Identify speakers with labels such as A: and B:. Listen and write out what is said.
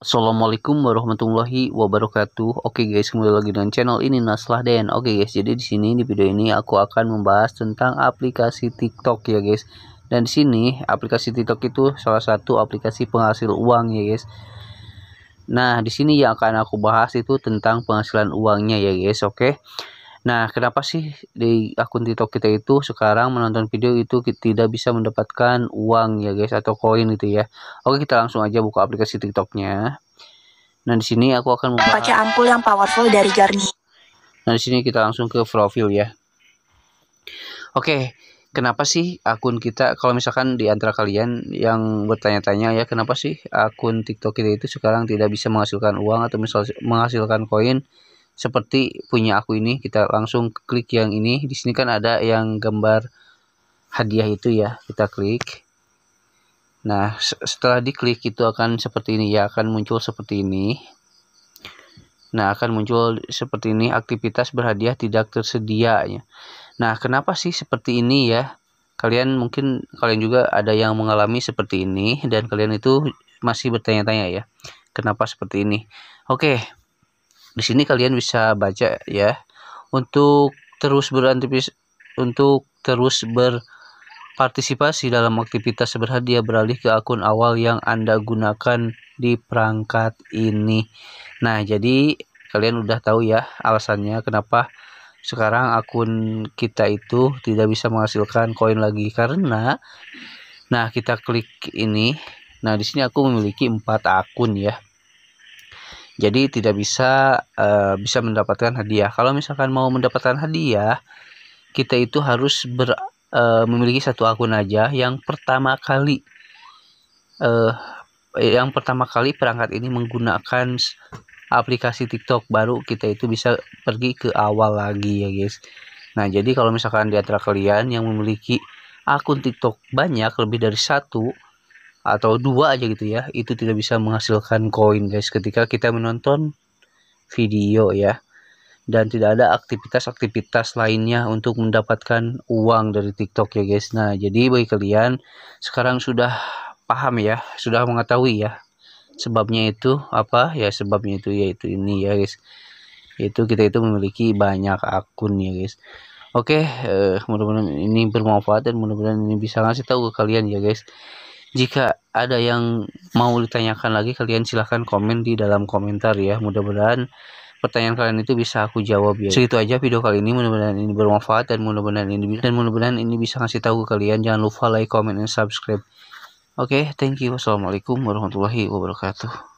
A: Assalamualaikum warahmatullahi wabarakatuh. Oke guys, kembali lagi dengan channel ini Naslah Den. Oke guys, jadi di sini di video ini aku akan membahas tentang aplikasi TikTok ya guys. Dan di sini aplikasi TikTok itu salah satu aplikasi penghasil uang ya guys. Nah, di sini yang akan aku bahas itu tentang penghasilan uangnya ya guys, oke. Nah, kenapa sih di akun TikTok kita itu sekarang menonton video itu tidak bisa mendapatkan uang ya guys atau koin gitu ya. Oke, kita langsung aja buka aplikasi TikToknya. Nah, di sini aku akan membahas baca ampul yang powerful dari Jarni. Nah, di sini kita langsung ke profil ya. Oke, kenapa sih akun kita kalau misalkan di antara kalian yang bertanya-tanya ya kenapa sih akun TikTok kita itu sekarang tidak bisa menghasilkan uang atau misal menghasilkan koin? seperti punya aku ini kita langsung klik yang ini di sini kan ada yang gambar hadiah itu ya kita klik nah setelah diklik itu akan seperti ini ya akan muncul seperti ini nah akan muncul seperti ini aktivitas berhadiah tidak tersedia ya nah kenapa sih seperti ini ya kalian mungkin kalian juga ada yang mengalami seperti ini dan kalian itu masih bertanya-tanya ya kenapa seperti ini oke di sini kalian bisa baca ya untuk terus berantipis untuk terus berpartisipasi dalam aktivitas berhadiah beralih ke akun awal yang Anda gunakan di perangkat ini. Nah, jadi kalian udah tahu ya alasannya kenapa sekarang akun kita itu tidak bisa menghasilkan koin lagi karena nah kita klik ini. Nah, di sini aku memiliki empat akun ya jadi tidak bisa uh, bisa mendapatkan hadiah kalau misalkan mau mendapatkan hadiah kita itu harus ber, uh, memiliki satu akun aja yang pertama kali uh, yang pertama kali perangkat ini menggunakan aplikasi TikTok baru kita itu bisa pergi ke awal lagi ya guys nah jadi kalau misalkan di antara kalian yang memiliki akun TikTok banyak lebih dari satu atau dua aja gitu ya itu tidak bisa menghasilkan koin guys ketika kita menonton video ya dan tidak ada aktivitas-aktivitas lainnya untuk mendapatkan uang dari TikTok ya guys nah jadi bagi kalian sekarang sudah paham ya sudah mengetahui ya sebabnya itu apa ya sebabnya itu yaitu ini ya guys itu kita itu memiliki banyak akun ya guys Oke, okay, eh, mudah-mudahan ini bermanfaat dan mudah-mudahan ini bisa ngasih tahu ke kalian ya guys. Jika ada yang mau ditanyakan lagi, kalian silahkan komen di dalam komentar ya. Mudah-mudahan pertanyaan kalian itu bisa aku jawab ya. Segitu aja video kali ini. Mudah-mudahan ini bermanfaat dan mudah-mudahan ini dan mudah-mudahan ini bisa ngasih tahu ke kalian. Jangan lupa like, comment, dan subscribe. Oke, okay, thank you. Wassalamualaikum warahmatullahi wabarakatuh.